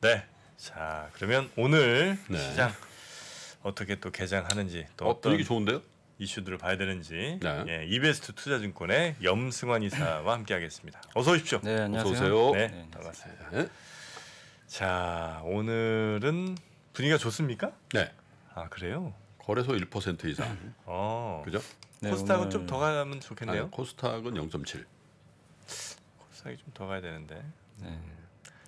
네. 자, 그러면 오늘 네. 시장 어떻게 또 개장하는지 또 어, 분위 좋은데요? 이슈들을 봐야 되는지 네. 예, 이베스트 투자증권의 염승환 이사와 함께하겠습니다. 어서 오십시오. 네, 안녕하세요. 네, 네 반갑습니다. 네. 자, 오늘은 분위기가 좋습니까? 네. 아 그래요? 거래소 1% 이상. 어, 그죠? 네, 코스닥은 오늘... 좀더 가면 좋겠네요. 아니, 코스닥은 0.7. 코스닥이 좀 더 가야 되는데. 네. 음.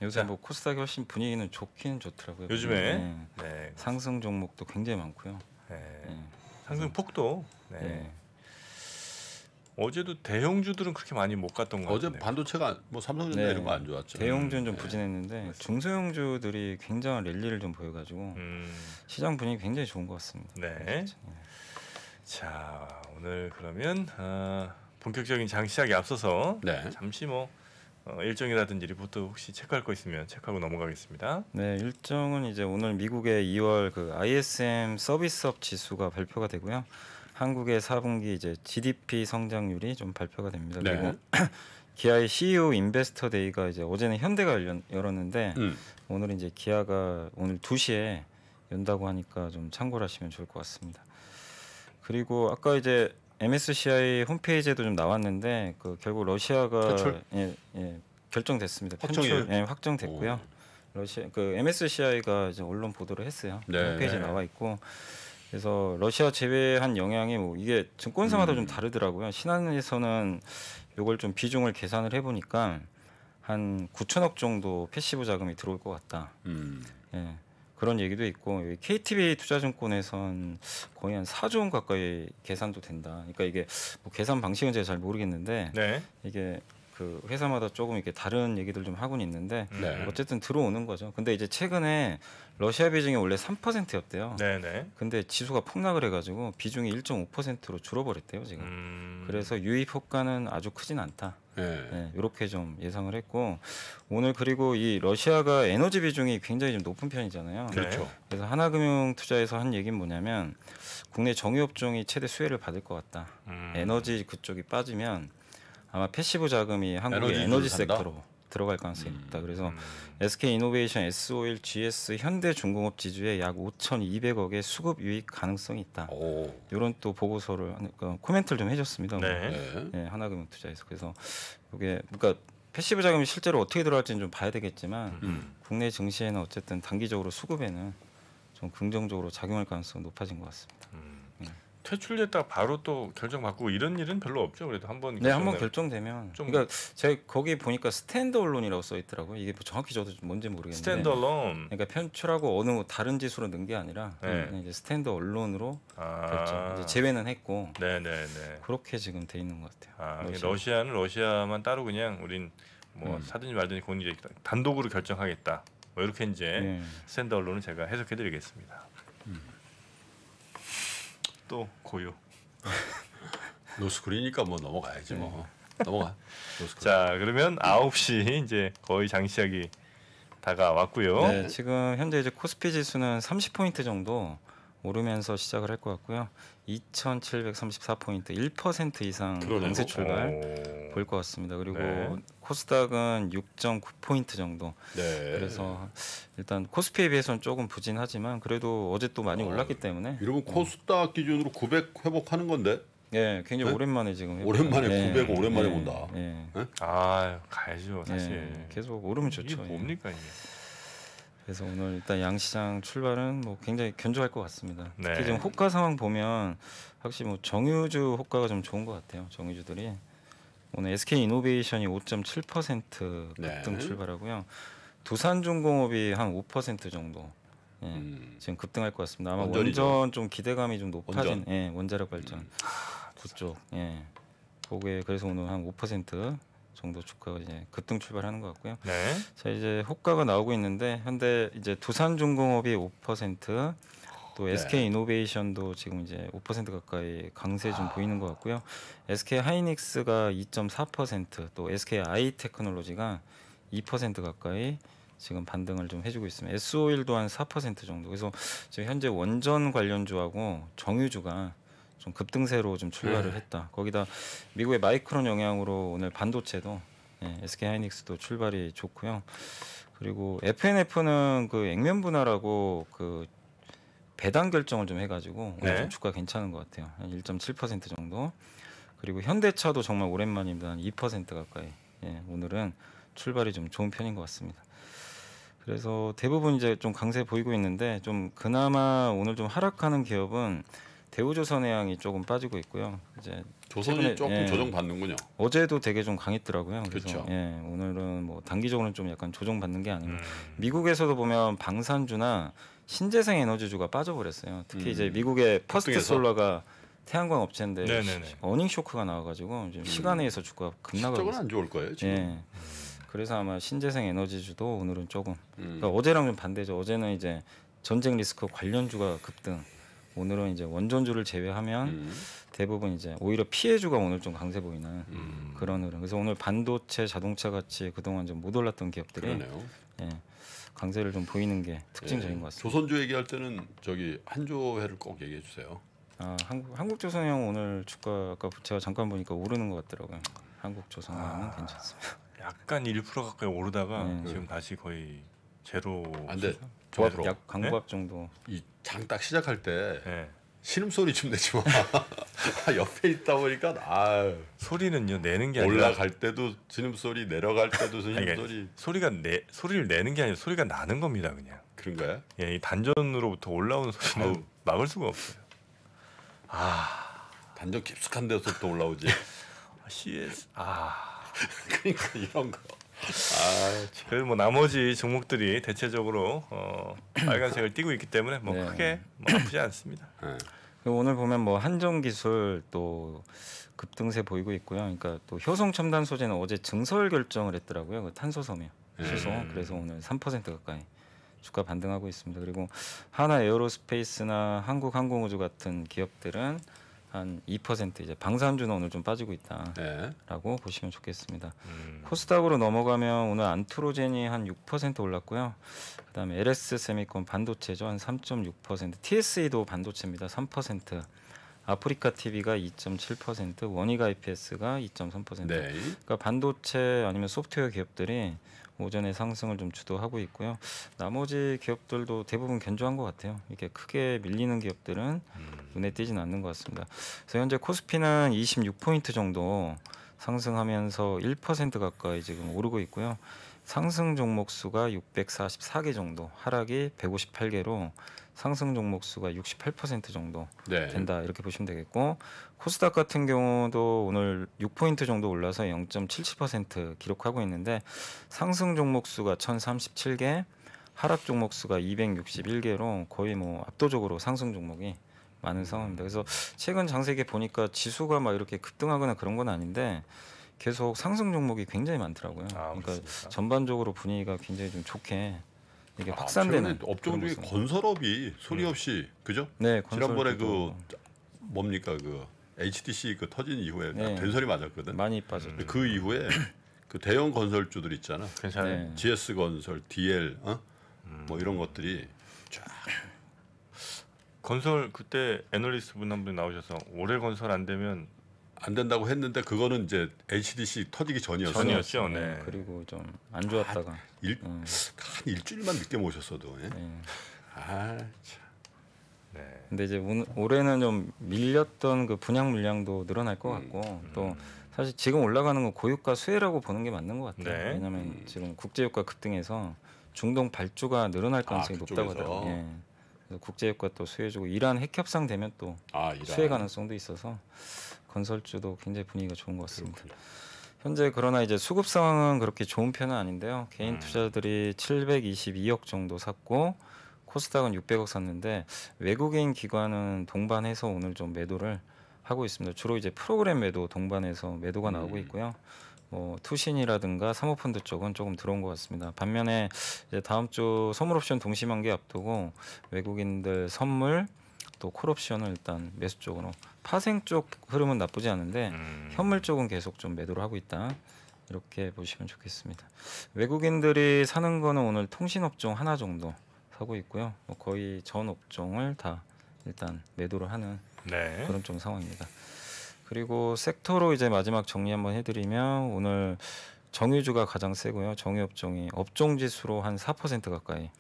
요새 뭐 코스닥이 훨씬 분위기는 좋긴 좋더라고요. 요즘에 네. 네 상승 종목도 굉장히 많고요. 네. 네. 상승 폭도 어제도 대형주들은 그렇게 많이 못 갔던 거 같아요. 어제 반도체가 뭐 삼성전자 네. 이런 거 안 좋았죠. 대형주는 좀 부진했는데 네. 중소형주들이 굉장한 랠리를 좀 보여가지고 음. 시장 분위기 굉장히 좋은 것 같습니다. 네. 그렇죠. 자 오늘 그러면 어, 본격적인 장 시작에 앞서서 잠시 뭐 어, 일정이라든지 리포트 혹시 체크할 거 있으면 체크하고 넘어가겠습니다. 네, 일정은 이제 오늘 미국의 2월 그 ISM 서비스업 지수가 발표가 되고요. 한국의 4분기 이제 GDP 성장률이 좀 발표가 됩니다. 네. 그리고 기아의 CEO 인베스터 데이가 이제 어제는 현대가 열었는데 음. 오늘 이제 기아가 오늘 2시에 연다고 하니까 좀참고 하시면 좋을 것 같습니다. 그리고 아까 이제 MSCI 홈페이지에도 좀 나왔는데 그 결국 러시아가 예, 예, 결정됐습니다. 확정이 예, 확정됐고요. 오. 러시아 그 MSCI가 이제 언론 보도를 했어요. 네. 홈페이지에 네. 나와 있고 그래서 러시아 제외한 영향이 뭐 이게 증권사마다 음. 좀 다르더라고요. 신한에서는 이걸좀 비중을 계산을 해보니까 한 9천억 정도 패시브 자금이 들어올 것 같다. 음. 예. 그런 얘기도 있고 KTB 투자증권에선 거의 한 4조 원 가까이 계산도 된다. 그러니까 이게 뭐 계산 방식은 제가 잘 모르겠는데 네. 이게 그 회사마다 조금 이렇게 다른 얘기들 좀하고 있는데 네. 어쨌든 들어오는 거죠. 근데 이제 최근에 러시아 비중이 원래 3%였대요. 네네. 근데 지수가 폭락을 해가지고 비중이 1.5%로 줄어버렸대요 지금. 음... 그래서 유입 효과는 아주 크진 않다. 예. 네. 네, 이렇게 좀 예상을 했고 오늘 그리고 이 러시아가 에너지 비중이 굉장히 좀 높은 편이잖아요. 그렇죠. 그래서 하나금융투자에서 한 얘기는 뭐냐면 국내 정유업종이 최대 수혜를 받을 것 같다. 음. 에너지 그쪽이 빠지면 아마 패시브 자금이 한국의 에너지, 에너지 섹터로 들어갈 가능성이 음. 있다. 그래서 음. SK 이노베이션 SOL GS 현대중공업 지주에 약 5,200억의 수급 유익 가능성이 있다. 오. 이런 또 보고서를 그러니까 코멘트를 좀 해줬습니다. 네. 네. 네 하나금융 투자에서 그래서 이게 그러니까 패시브 자금이 실제로 어떻게 들어갈지는 좀 봐야 되겠지만 음. 음. 국내 증시에는 어쨌든 단기적으로 수급에는 좀 긍정적으로 작용할 가능성이 높아진 것 같습니다. 음. 퇴출됐다 바로 또 결정 받고 이런 일은 별로 없죠. 그래도 한번 네, 한 번 결정되면 좀 그러니까 제가 거기 보니까 스탠드 언론이라고 써 있더라고요. 이게 뭐 정확히 저도 뭔지 모르겠는데 스탠드 언론. 그러니까 편출하고 어느 뭐 다른 지수로 넣은 게 아니라 네. 이제 스탠드 언론으로 아. 결정. 이제 제외는 했고. 네, 네, 네. 그렇게 지금 돼 있는 것 같아요. 아, 러시아. 는 러시아만 따로 그냥 우린 뭐 음. 사든지 말든지 공개 단독으로 결정하겠다. 뭐 이렇게 이제 네. 스탠드 언론은 제가 해석해 드리겠습니다. 또 고요. 노스쿨이니까 뭐 넘어가야지 뭐. 네. 넘어가. 노스쿨. 자, 그러면 9시 이제 거의 장시작이 다가왔고요. 네, 지금 현재 이제 코스피 지수는 30포인트 정도 오르면서 시작을 할 것 같고요. 2,734포인트, 1% 이상 강세 출발 보것 같습니다. 그리고 네. 코스닥은 6.9포인트 정도. 네. 그래서 일단 코스피에 비해서는 조금 부진하지만 그래도 어제 또 많이 어, 올랐기 때문에. 여러분 음. 코스닥 기준으로 900 회복하는 건데. 예, 굉장히 네? 오랜만에 지금 오랜만에 네. 900 예, 오랜만에 네. 본다. 네. 아 가야죠 사실. 계속 오르면 좋죠. 이게 뭡니까 이게. 그래서 오늘 일단 양시장 출발은 뭐 굉장히 견조할 것 같습니다. 네. 특히 지금 호가 상황 보면 확실히 뭐 정유주 호가가 좀 좋은 것 같아요. 정유주들이 오늘 SK 이노베이션이 5.7% 급등 출발하고요. 두산중공업이 한 5% 정도 예, 음. 지금 급등할 것 같습니다. 아마 원전 원전 좀 기대감이 좀 높아진 원전. 예, 원자력 발전 음. 그쪽 예, 거기 그래서 오늘 한 5% 정도 주가 이제 급등 출발하는 것 같고요. 네. 자 이제 호가가 나오고 있는데 현대 이제 두산중공업이 5%, 또 네. SK 이노베이션도 지금 이제 5% 가까이 강세 좀 아. 보이는 것 같고요. SK 하이닉스가 2.4%또 SK 아이 테크놀로지가 2% 가까이 지금 반등을 좀 해주고 있습니다. s o 일도한4% 정도. 그래서 지금 현재 원전 관련주하고 정유주가 좀 급등세로 좀 출발을 네. 했다. 거기다 미국의 마이크론 영향으로 오늘 반도체도 예, SK 하이닉스도 출발이 좋고요. 그리고 FNF는 그 액면 분할하고 그 배당 결정을 좀 해가지고 오늘 네. 주가 괜찮은 것 같아요. 한1.7% 정도. 그리고 현대차도 정말 오랜만입니다. 한2% 가까이. 예, 오늘은 출발이 좀 좋은 편인 것 같습니다. 그래서 대부분 이제 좀 강세 보이고 있는데 좀 그나마 오늘 좀 하락하는 기업은 대우조선해양이 조금 빠지고 있고요. 이제 조선이 최근에, 조금 예, 조정받는군요. 어제도 되게 좀 강했더라고요. 그래서 그쵸. 예, 오늘은 뭐 단기적으로는 좀 약간 조정받는 게 아닌가. 음. 미국에서도 보면 방산주나 신재생 에너지주가 빠져버렸어요. 특히 음. 이제 미국의 퍼스트 솔라가 태양광 업체인데 어닝 쇼크가 나와가지고 지금 음. 시간에서 주가 급락하고 실안 좋을 거예요 지금. 예. 음. 그래서 아마 신재생 에너지주도 오늘은 조금 음. 그러니까 어제랑 좀 반대죠. 어제는 이제 전쟁 리스크 관련주가 급등. 오늘은 이제 원전주를 제외하면 음. 대부분 이제 오히려 피해주가 오늘 좀 강세 보이는 음. 그런 흐름. 그래서 오늘 반도체, 자동차 같이 그동안 좀 못 올랐던 기업들이 그러네요. 예. 강세를 좀 보이는 게 특징적인 예, 것 같습니다. 조선조 얘기할 때는 저기 한조회를 꼭 얘기해 주세요. 아, 한국 한국조선형 오늘 주가가 제가 잠깐 보니까 오르는 것 같더라고요. 한국조선형은 아, 괜찮습니다. 약간 1% 가까이 오르다가 네. 지금 네. 다시 거의 제로. 안돼. 조합약 강보합 정도. 이 장 딱 시작할 때 네. 신음소리 좀 내지 마. 옆에 있다 보니까 아 소리는요 내는 게 아니라 올라갈 때도 신음소리 내려갈 때도 신음소리 그러니까 소리가 내 소리를 내는 게 아니라 소리가 나는 겁니다 그냥 그런가요? 예, 이 단전으로부터 올라오는 소리는 아우. 막을 수가 없어요. 아 단전 깊숙한 데서부 올라오지. CS 아, 아. 그러니까 이런 거. 아, 그래뭐 나머지 종목들이 대체적으로 어, 빨간색을 띄고 있기 때문에 뭐 네. 크게 뭐 아프지 않습니다. 네. 그 오늘 보면 뭐 한정 기술 또 급등세 보이고 있고요. 그러니까 또 효성 첨단 소재는 어제 증설 결정을 했더라고요. 그 탄소섬유 시소. 네. 음. 그래서 오늘 3% 가까이 주가 반등하고 있습니다. 그리고 하나 에어로스페이스나 한국항공우주 같은 기업들은 한2% 이제 방산주는 오늘 좀 빠지고 네. 있다라고 네. 보시면 좋겠습니다. 음. 코스닥으로 넘어가면 오늘 안트로젠이 한 6% 올랐고요. 그다음에 LS 세미콘 반도체죠 한 3.6%, TSE도 반도체입니다 3%. 아프리카 TV가 2.7%, 원익 IPS가 2.3%. 네. 그러니까 반도체 아니면 소프트웨어 기업들이 오전에 상승을 좀 주도하고 있고요. 나머지 기업들도 대부분 견조한 것 같아요. 이게 렇 크게 밀리는 기업들은 음. 눈에 띄지는 않는 것 같습니다. 그래서 현재 코스피는 26포인트 정도 상승하면서 1% 가까이 지금 오르고 있고요. 상승 종목 수가 644개 정도, 하락이 158개로 상승 종목 수가 68% 정도 네. 된다 이렇게 보시면 되겠고 코스닥 같은 경우도 오늘 6포인트 정도 올라서 0.77% 기록하고 있는데 상승 종목 수가 1,037개, 하락 종목 수가 261개로 거의 뭐 압도적으로 상승 종목이 많은 상황입니다. 그래서 최근 장세계 보니까 지수가 막 이렇게 급등하거나 그런 건 아닌데 계속 상승 종목이 굉장히 많더라고요. 아, 그러니까 전반적으로 분위기가 굉장히 좀 좋게 이게 아, 확산되는 아, 업종 중에 건설업이 소리 네. 없이 네. 그죠? 네, 지난번에 그 뭡니까 그 HTC 그 터진 이후에 네. 아, 된설이 맞았거든. 많이 빠졌죠. 그 이후에 그 대형 건설주들 있잖아. 괜찮아요. 네. GS 건설, DL, 어? 뭐 이런 것들이 쫙. 건설 그때 애널리스트 분 한 분 나오셔서 올해 건설 안 되면 안 된다고 했는데 그거는 이제 HDC 터지기 전이었어요. 전이었죠. 네. 네. 그리고 좀 안 좋았다가 한, 일, 네. 한 일주일만 늦게 모셨어도. 예? 네. 아 참. 네. 근데 이제 오, 올해는 좀 밀렸던 그 분양 물량도 늘어날 것 같고 음. 또 사실 지금 올라가는 건 고유가 수혜라고 보는 게 맞는 것 같아요. 네. 왜냐하면 음. 지금 국제유가 급등해서 중동 발주가 늘어날 아, 가능성이 아, 높다고 하더라고요. 예. 국제유가 또 수혜주고 이란 핵 협상 되면 또 아, 수혜 가능성도 있어서 건설주도 굉장히 분위기가 좋은 것 같습니다. 그렇군요. 현재 그러나 이제 수급 상황은 그렇게 좋은 편은 아닌데요. 개인 음. 투자들이 722억 정도 샀고 코스닥은 600억 샀는데 외국인 기관은 동반해서 오늘 좀 매도를 하고 있습니다. 주로 이제 프로그램 매도 동반해서 매도가 음. 나오고 있고요. 뭐 투신이라든가 사모펀드 쪽은 조금 들어온 것 같습니다. 반면에 이제 다음 주 선물옵션 동시만기 앞두고 외국인들 선물 또 콜옵션을 일단 매수 쪽으로 파생 쪽 흐름은 나쁘지 않은데 음. 현물 쪽은 계속 좀 매도를 하고 있다. 이렇게 보시면 좋겠습니다. 외국인들이 사는 거는 오늘 통신 업종 하나 정도 사고 있고요. 뭐 거의 전 업종을 다 일단 매도를 하는 네. 그런 좀 상황입니다. 그리고 섹터로 이제 마지막 정리 한번 해드리면 오늘 정유주가 가장 세고요. 정유 업종이 업종 지수로 한 4% 가까이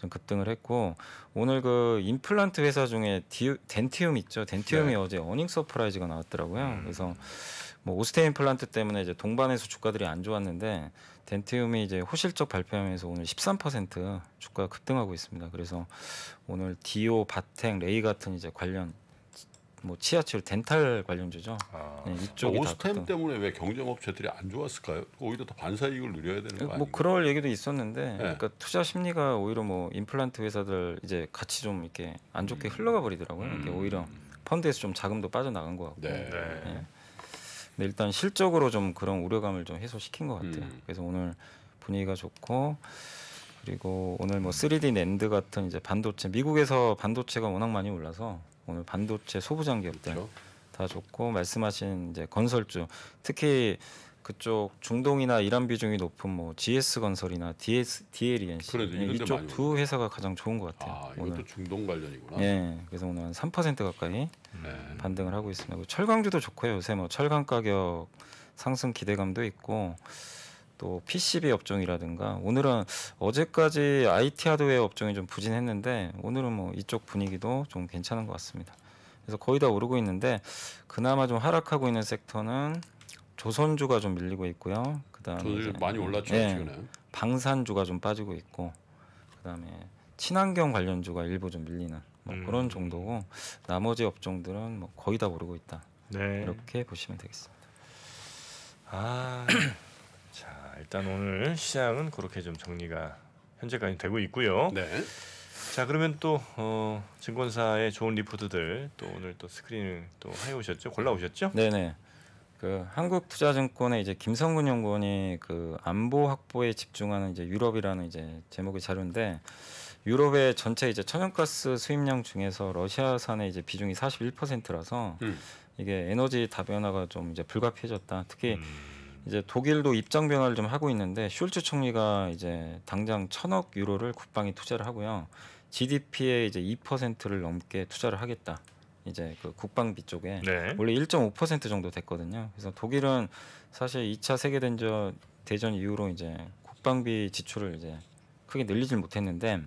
좀 급등을 했고 오늘 그 임플란트 회사 중에 디우, 덴티움 있죠. 덴티움이 네. 어제 어닝 서프라이즈가 나왔더라고요. 음. 그래서 뭐 오스테 임플란트 때문에 이제 동반해서 주가들이 안 좋았는데 덴티움이 이제 호실적 발표하면서 오늘 13% 주가 급등하고 있습니다. 그래서 오늘 디오, 바텍, 레이 같은 이제 관련 뭐 치아치료 덴탈 관련주죠. 아, 네, 그러니까 이쪽 오스템 다 때문에 왜 경쟁업체들이 안 좋았을까요? 오히려 더 반사이익을 누려야 되는 거아요뭐 그럴 얘기도 있었는데 네. 그러니까 투자 심리가 오히려 뭐 임플란트 회사들 이제 같이 좀 이렇게 안 좋게 음. 흘러가 버리더라고요. 음. 오히려 펀드에서 좀 자금도 빠져나간 것 같고. 네. 네. 근데 일단 실적으로 좀 그런 우려감을 좀 해소시킨 것 같아요. 음. 그래서 오늘 분위기가 좋고 그리고 오늘 뭐 3D 낸드 같은 이제 반도체 미국에서 반도체가 워낙 많이 올라서 오늘 반도체 소부장 기업들 그렇죠. 다 좋고 말씀하신 이제 건설주 특히 그쪽 중동이나 이란 비중이 높은 뭐 GS 건설이나 DS, DLENC 그래, 이쪽 두 회사가 가장 좋은 것 같아요. 아, 이것도 오늘. 중동 관련이구나. 예, 그래서 오늘 한 3% 가까이 네. 반등을 하고 있습니다. 철강주도 좋고요. 요새 뭐 철강 가격 상승 기대감도 있고 또 PCB 업종이라든가 오늘은 어제까지 IT 하드웨어 업종이 좀 부진했는데 오늘은 뭐 이쪽 분위기도 좀 괜찮은 것 같습니다. 그래서 거의 다 오르고 있는데 그나마 좀 하락하고 있는 섹터는 조선주가 좀 밀리고 있고요. 그다음에 많이 올랐죠 네, 최근에. 방산주가 좀 빠지고 있고 그다음에 친환경 관련주가 일부 좀 밀리는 뭐 음. 그런 정도고 나머지 업종들은 뭐 거의 다 오르고 있다. 네. 이렇게 보시면 되겠습니다. 아, 자 일단 오늘 시장은 그렇게 좀 정리가 현재까지 되고 있고요. 네. 자 그러면 또 어, 증권사의 좋은 리포트들 또 오늘 또 스크린을 또 해오셨죠? 골라오셨죠? 네네. 그 한국투자증권의 이제 김성근 연구원이 그 안보 확보에 집중하는 이제 유럽이라는 이제 제목의 자료인데 유럽의 전체 이제 천연가스 수입량 중에서 러시아산의 이제 비중이 41%라서 음. 이게 에너지 다변화가 좀 이제 불가피해졌다. 특히 음. 이제 독일도 입장 변화를 좀 하고 있는데 슐츠 총리가 이제 당장 천억 유로를 국방에 투자를 하고요. GDP의 이제 2%를 넘게 투자를 하겠다. 이제 그 국방비 쪽에 네. 원래 1.5% 정도 됐거든요. 그래서 독일은 사실 2차 세계 대전 대전 이후로 이제 국방비 지출을 이제 크게 늘리질 못했는데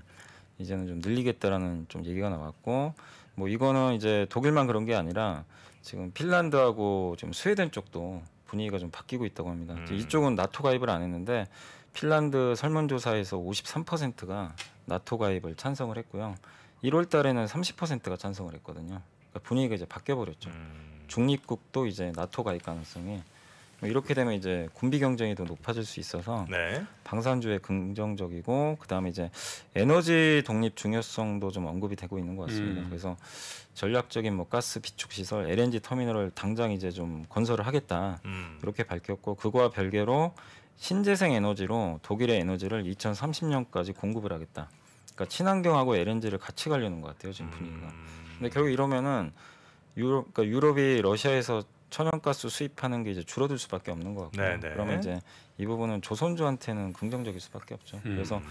이제는 좀 늘리겠다라는 좀 얘기가 나왔고 뭐 이거는 이제 독일만 그런 게 아니라 지금 핀란드하고 지금 스웨덴 쪽도 분위기가 좀 바뀌고 있다고 합니다. 음. 이쪽은 나토 가입을 안 했는데 핀란드 설문조사에서 53%가 나토 가입을 찬성을 했고요. 1월 달에는 30%가 찬성을 했거든요. 그러니까 분위기가 이제 바뀌어 버렸죠. 음. 중립국도 이제 나토 가입 가능성이 뭐 이렇게 되면 이제 군비 경쟁이 더 높아질 수 있어서 네. 방산주에 긍정적이고 그다음에 이제 에너지 독립 중요성도 좀 언급이 되고 있는 것 같습니다. 음. 그래서 전략적인 뭐 가스 비축 시설, LNG 터미널을 당장 이제 좀 건설을 하겠다 음. 이렇게 밝혔고 그거와 별개로 신재생 에너지로 독일의 에너지를 2030년까지 공급을 하겠다. 그러니까 친환경하고 LNG를 같이 가려는 것 같아요 지금 분위기가. 음. 근데 결국 이러면은 유럽, 그러니까 유럽이 러시아에서 천연가스 수입하는 게 이제 줄어들 수밖에 없는 것 같고 네, 네. 그러면 이제 이 부분은 조선주한테는 긍정적일 수밖에 없죠. 음. 그래서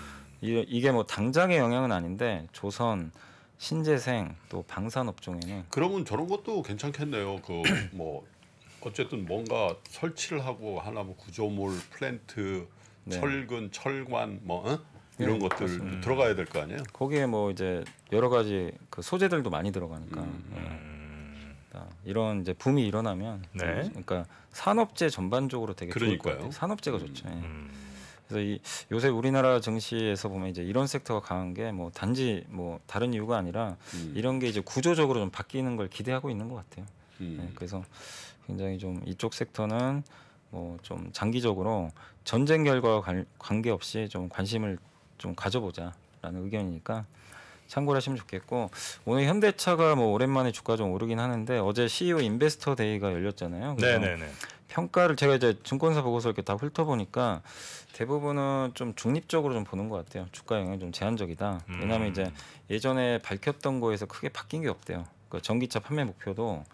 이, 게뭐 당장의 영향은 아닌데 조선 신재생 또 방산 업종에는 그러면 저런 것도 괜찮겠네요. 그 뭐 어쨌든 뭔가 설치를 하고 하나 뭐 구조물 플랜트 네. 철근 철관 뭐 어? 이런 것들 음. 들어가야 될 거 아니에요? 거기에 뭐 이제 여러 가지 그 소재들도 많이 들어가니까. 음. 음. 네. 있다. 이런 이제 붐이 일어나면 네. 그러니까 산업재 전반적으로 되게 그러니까요. 좋을 것 같아요. 산업재가 음, 좋죠. 예. 음. 그래서 이 요새 우리나라 증시에서 보면 이제 이런 섹터가 강한 게 뭐 단지 뭐 다른 이유가 아니라 음. 이런 게 이제 구조적으로 좀 바뀌는 걸 기대하고 있는 것 같아요. 음. 네, 그래서 굉장히 좀 이쪽 섹터는 뭐 좀 장기적으로 전쟁 결과와 관계없이 좀 관심을 좀 가져보자라는 의견이니까 참고를 하시면 좋겠고 오늘 현대차가 뭐 오랜만에 주가 좀 오르긴 하는데 어제 CEO 인베스터 데이가 열렸잖아요. 네네네. 평가를 제가 이제 증권사 보고서 이렇게 다 훑어보니까 대부분은 좀 중립적으로 좀 보는 것 같아요. 주가 영향이 좀 제한적이다. 음. 왜냐하면 이제 예전에 밝혔던 거에서 크게 바뀐 게 없대요. 그니까 전기차 판매 목표도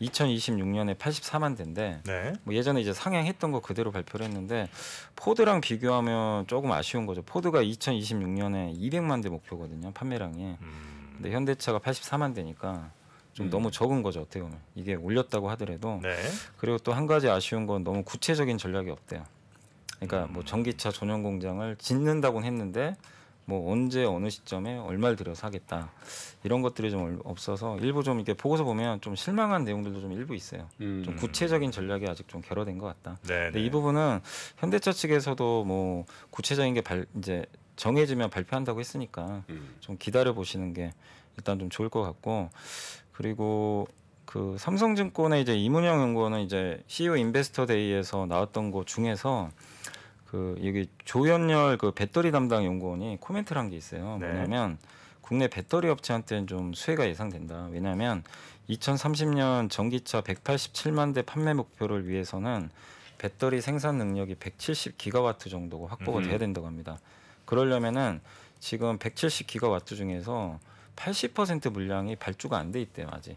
2026년에 84만 대인데 네. 뭐 예전에 이제 상향했던 거 그대로 발표를 했는데 포드랑 비교하면 조금 아쉬운 거죠. 포드가 2026년에 200만 대 목표거든요. 판매량이. 음. 근데 현대차가 84만 대니까 좀 음. 너무 적은 거죠 어떻게 보면 이게 올렸다고 하더라도 네. 그리고 또 한 가지 아쉬운 건 너무 구체적인 전략이 없대요. 그러니까 음. 뭐 전기차 전용 공장을 짓는다고 했는데 뭐 언제 어느 시점에 얼마를 들여서 하겠다 이런 것들이 좀 없어서 일부 좀 이렇게 보고서 보면 좀 실망한 내용들도 좀 일부 있어요. 음. 좀 구체적인 전략이 아직 좀 결여된 것 같다. 네, 근데 네. 이 부분은 현대차 측에서도 뭐 구체적인 게 발, 이제 정해지면 발표한다고 했으니까 음. 좀 기다려 보시는 게 일단 좀 좋을 것 같고 그리고 그 삼성증권의 이제 이문영 연구원은 이제 CEO 인베스터 데이에서 나왔던 것 중에서 그 여기 조현열 그 배터리 담당 연구원이 코멘트를 한 게 있어요. 네. 뭐냐면 국내 배터리 업체한테는 좀 수혜가 예상된다. 왜냐하면 2030년 전기차 187만 대 판매 목표를 위해서는 배터리 생산 능력이 170 기가와트 정도가 확보가 음. 돼야 된다고 합니다. 그러려면은 지금 170 기가와트 중에서 80% 물량이 발주가 안 돼 있대요 아직.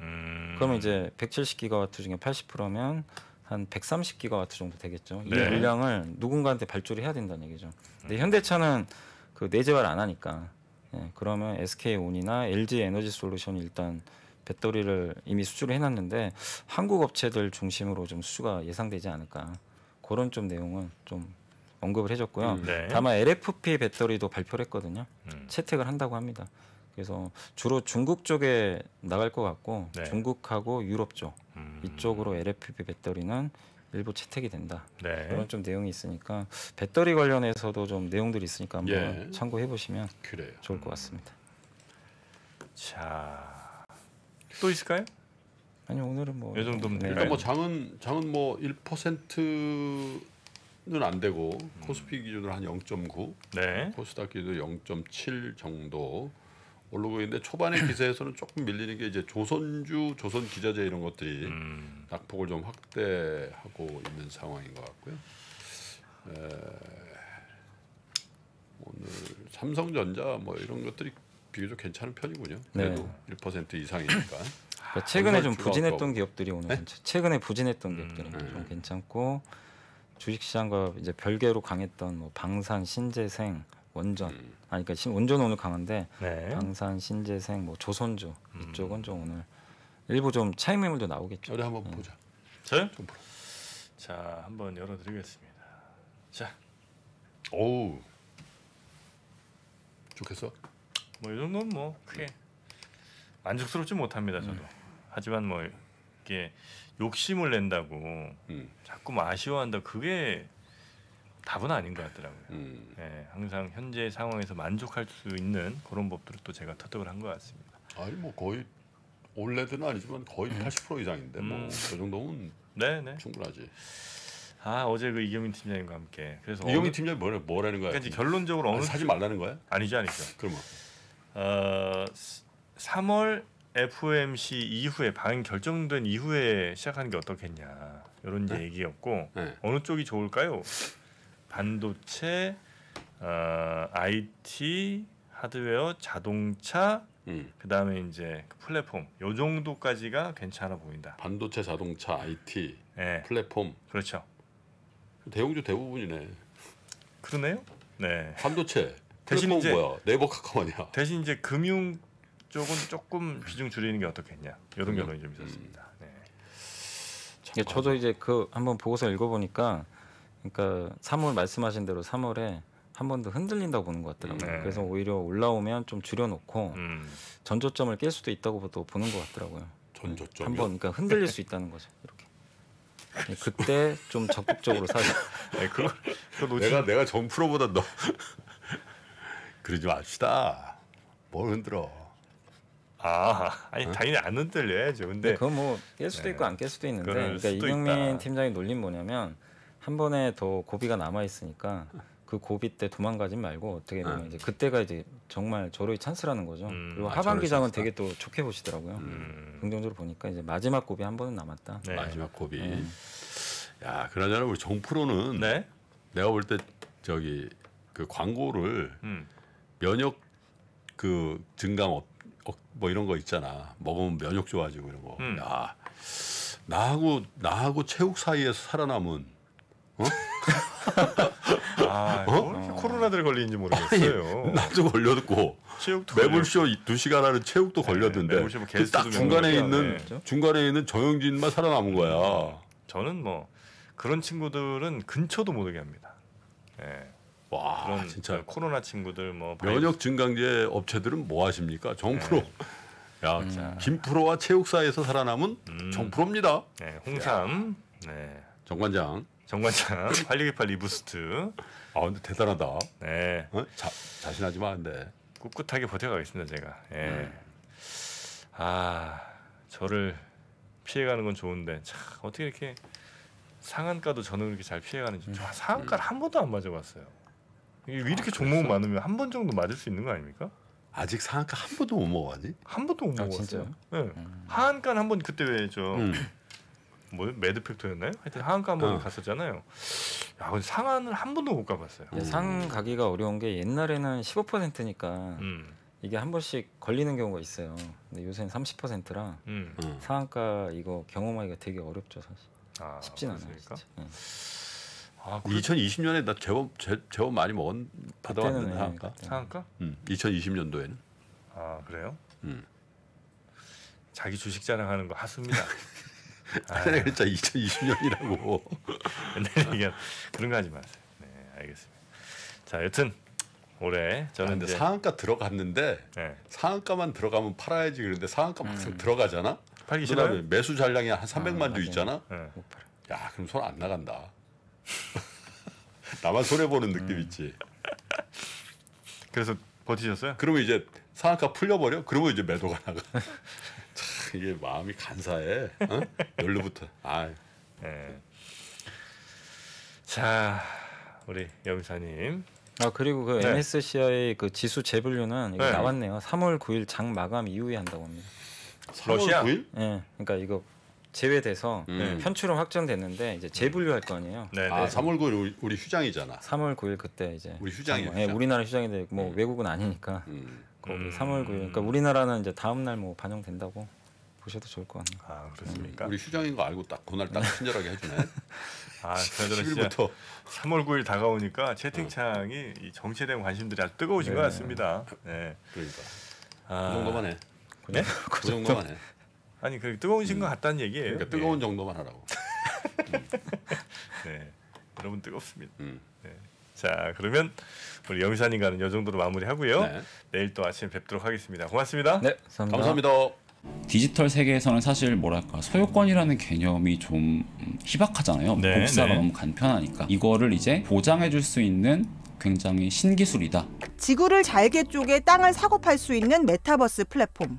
음. 그러면 이제 170 기가와트 중에 80%면 한 130기가와트 정도 되겠죠. 이 네. 물량을 누군가한테 발주를 해야 된다는 얘기죠. 근데 음. 현대차는 그 내재화를 안 하니까 예, 그러면 SK온이나 LG 에너지 솔루션이 일단 배터리를 이미 수주를 해놨는데 한국 업체들 중심으로 좀 수주가 예상되지 않을까 그런 좀 내용은 좀 언급을 해줬고요. 음, 네. 다만 LFP 배터리도 발표를 했거든요. 음. 채택을 한다고 합니다. 그래서 주로 중국 쪽에 나갈 것 같고 네. 중국하고 유럽 쪽 이쪽으로 LFP 배터리는 일부 채택이 된다. 네. 이런 좀 내용이 있으니까 배터리 관련해서도 좀 내용들이 있으니까 한번 예. 참고해 보시면 좋을 것 같습니다. 자, 또 있을까요? 아니 오늘은 뭐 이 정도면 네. 일단 뭐 장은 장은 뭐 1%는 안 되고 코스피 기준으로 한 0.9, 네. 코스닥 기준으로 0.7 정도 오르고 있는데 초반의 기세에서는 조금 밀리는 게 이제 조선주, 조선 기자재 이런 것들이 음. 낙폭을 좀 확대하고 있는 상황인 것 같고요. 에, 오늘 삼성전자 뭐 이런 것들이 비교적 괜찮은 편이군요. 네. 그래도 네. 1% 이상이니까. 그러니까 최근에 좀 부진했던 기업들이 오늘 네? 최근에 부진했던 기업들은 음, 네. 좀 괜찮고 주식시장과 이제 별개로 강했던 뭐 방산, 신재생 원전. 음. 아니 그러니까 원전 오늘 강한데 네. 방산, 신재생, 뭐 조선주 음. 이쪽은 좀 오늘 일부 좀 차익 매물도 나오겠죠. 우리 한번 네. 보자. 저요? 좀 보라. 자 한번 열어드리겠습니다. 자, 오 좋겠어. 뭐 이 정도는 뭐 크게 만족스럽지 못합니다 저도. 음. 하지만 뭐 이게 욕심을 낸다고 음. 자꾸 뭐 아쉬워한다 그게 답은 아닌 것 같더라고요. 음. 예, 항상 현재 상황에서 만족할 수 있는 그런 법들을 또 제가 터득을 한 것 같습니다. 아니 뭐 거의 올레드는 아니지만 거의 80% 음. 이상인데 뭐그 음. 정도면 네네. 네. 충분하지. 아 어제 그 이경민 팀장님과 함께 그래서 이경민 어느... 팀장이 뭐래 뭐라는 거야? 그러니까 결론적으로 어느 아니, 사지 말라는 거야? 아니죠 아니죠. 그럼 뭐? 어, 3월 FOMC 이후에 방 결정된 이후에 시작하는 게 어떻겠냐 이런 네? 얘기였고 네. 어느 쪽이 좋을까요? 반도체, 어, IT, 하드웨어, 자동차, 음. 그다음에 이제 그 플랫폼 요 정도까지가 괜찮아 보인다. 반도체, 자동차, IT, 네. 예. 플랫폼. 그렇죠. 대형주 대부분이네. 그러네요. 네. 반도체. 대신 이제 뭐야? 네이버 카카오 아니야. 대신 이제 금융 쪽은 조금 비중 줄이는 게 어떻겠냐. 이런 결론이 좀 있었습니다. 음. 네. 예, 저도 이제 그 한번 보고서 읽어보니까 그러니까 3월 말씀하신 대로 3월에 한 번 더 흔들린다고 보는 것 같더라고요. 네. 그래서 오히려 올라오면 좀 줄여놓고 음. 전조점을 깰 수도 있다고 보는 것 같더라고요. 전조점 한번 그러니까 흔들릴 수 있다는 거죠. 이렇게. 네, 그때 좀 적극적으로 사자. 아니, 네, 그거 그걸 내가 내가 전 프로보다 너 그러지 맙시다. 뭘 흔들어. 아, 아니 응? 어? 당연히 안 흔들려야죠. 근데, 근데 그건 뭐 깰 수도 네. 있고 안 깰 수도 있는데 그러니까 수도 이경민 있다. 팀장이 놀린 뭐냐면 한 번에 더 고비가 남아 있으니까 그 고비 때 도망가지 말고 어떻게 보면 아. 네. 이제 그때가 이제 정말 저로의 찬스라는 거죠. 음, 그리고 아, 하반기 저 장은 되게 또 좋게 보시더라고요. 음. 긍정적으로 보니까 이제 마지막 고비 한 번은 남았다. 네. 마지막 고비. 네. 야, 그러자나 우리 정프로는 네? 내가 볼 때 저기 그 광고를 음. 면역 그 증강 업뭐 이런 거 있잖아. 먹으면 면역 좋아지고 이런 거. 음. 야, 나하고 나하고 체육 사이에서 살아남은 어? 아, 어? 뭐 코로나들 걸리는지 모르겠어요. 아니, 나도 걸렸고 매불쇼 두 시간 안에 체육도 네, 걸렸는데 네, 딱 중간에 있는 네. 중간에 있는 정영진만 살아남은 거야. 저는 뭐 그런 친구들은 근처도 못 오게 합니다. 네. 와 그런 진짜 코로나 친구들 뭐 면역 증강제 업체들은 뭐 하십니까? 정프로. 네. 야, 음. 김프로와 체육사에서 살아남은 음. 정프로입니다. 네, 홍삼. 네. 정관장. 정관장 8628 리부스트. 아 근데 대단하다. 네. 어? 자, 자신하지 마 근데. 꿋꿋하게 버텨가겠습니다 제가. 예. 네. 아 저를 피해가는 건 좋은데 참 어떻게 이렇게 상한가도 저는 이렇게잘 피해가는지 음. 아, 상한가를 한 번도 안 맞아봤어요. 이렇게 이 아, 종목 많으면 한 번 정도 맞을 수 있는 거 아닙니까? 아직 상한가 한 번도 못 먹어봤니? 한 번도 못 아, 먹어봤어요. 진짜요? 네. 음. 하한가 는 한 번 그때 왜저 음. 뭐 매드팩토였나요? 하여튼 상한가 네. 한번 어. 갔었잖아요. 야, 근데 상한을 한 번도 못 가봤어요. 음. 상 가기가 어려운 게 옛날에는 15%니까 음. 이게 한 번씩 걸리는 경우가 있어요. 근데 요새는 30%라 음. 음. 상한가 이거 경험하기가 되게 어렵죠 사실. 아, 쉽진 그렇습니까? 않아요. 네. 아, 그래? 2020년에 나 제법 제, 제법 많이 먹은 받아왔는데 상한가. 네, 상한가? 음, 2020년도에는. 아 그래요? 음. 자기 주식 자랑하는 거 하수입니다. 내가 그랬자 2020년이라고. 옛날 얘기한 그런 거 하지 마세요. 네, 알겠습니다. 자, 여튼 올해 저는 아, 근데 상한가 들어갔는데 네. 상한가만 들어가면 팔아야지 그런데 상한가 막상 음. 들어가잖아. 팔기 싫어요. 매수 잔량이 한 300만 아, 주 있잖아. 네. 야, 그럼 손 안 나간다. 나만 손해 보는 느낌 음. 있지. 그래서 버티셨어요? 그러면 이제 상한가 풀려버려? 그러면 이제 매도가 나가. 이게 마음이 간사해. 어? 열로부터. 아. 네. 자, 우리 여비사님. 아 그리고 그 네. MSCI 그 지수 재분류는 네. 나왔네요. 3월 9일 장 마감 이후에 한다고 합니다. 러시아? 9일? 네. 예. 그러니까 이거 제외돼서 음. 네, 편추로 확정됐는데 이제 재분류할 거 아니에요. 네아 3월 9일 우리 휴장이잖아. 3월 9일 그때 이제 우리 휴장이. 네, 휴장. 우리나라 휴장인데 뭐 음. 외국은 아니니까. 음. 거기 3월 9일. 음. 그러니까 우리나라는 이제 다음 날 뭐 반영된다고. 보셔도 좋을 것 같네요. 아 그렇습니까? 음, 우리 휴장인 거 알고 딱 그날 딱 친절하게 해주네. 아그나부터 3월 9일 다가오니까 채팅창이 음. 이 정치에 관심들이 아주 뜨거우신 네. 것 같습니다. 네. 그러니까 아, 그 정도만 해. 네? 네? 그 정도만 해. 아니 그 뜨거우신 음. 것 같다는 얘기예요. 그러니까 네. 뜨거운 네. 정도만 하라고. 음. 네, 여러분 뜨겁습니다. 음. 네. 자 그러면 우리 영사님과는 이 정도로 마무리하고요. 네. 내일 또 아침에 뵙도록 하겠습니다. 고맙습니다. 네, 감사합니다. 감사합니다. 디지털 세계에서는 사실 뭐랄까 소유권이라는 개념이 좀 희박하잖아요. 네, 복사가 네. 너무 간편하니까 이거를 이제 보장해 줄수 있는 굉장히 신기술이다. 지구를 잘게 쪼개 땅을 사고 팔 수 있는 메타버스 플랫폼.